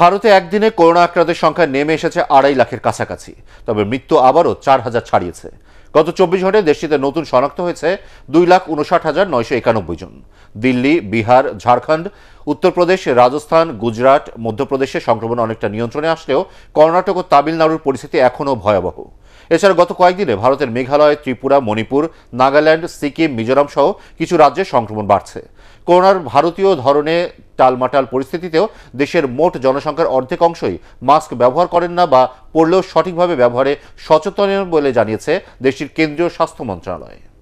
ভারতে একদিনে করোনা আক্রান্তের সংখ্যা নেমে এসেছে আড়াই লাখের কাছাকাছি তবে মৃত্যু আবারও চার হাজার ছাড়িয়েছে গত চব্বিশ ঘন্টায় দেশটিতে নতুন শনাক্ত হয়েছে দুই লাখ উনষাট হাজার নয়শো একানব্বই জন দিল্লি বিহার ঝাড়খণ্ড উত্তরপ্রদেশ রাজস্থান গুজরাট মধ্যপ্রদেশে সংক্রমণ অনেকটা নিয়ন্ত্রণে আসলেও কর্ণাটক ও তামিলনাড়ুর পরিস্থিতি এখনও ভয়াবহ এছাড়া গত কয়েকদিনে ভারতের মেঘালয় ত্রিপুরা মণিপুর নাগাল্যান্ড সিকিম মিজোরাম সহ কিছু রাজ্যে সংক্রমণ বাড়ছে করোনার ভারতীয় ধরনে টালমাটাল পরিস্থিতিতেও দেশের মোট জনসংখ্যার অর্ধেক অংশই মাস্ক ব্যবহার করেন না বা পড়লেও সঠিকভাবে ব্যবহারে সচেতন বলে জানিয়েছে দেশটির কেন্দ্রীয় স্বাস্থ্য মন্ত্রণালয়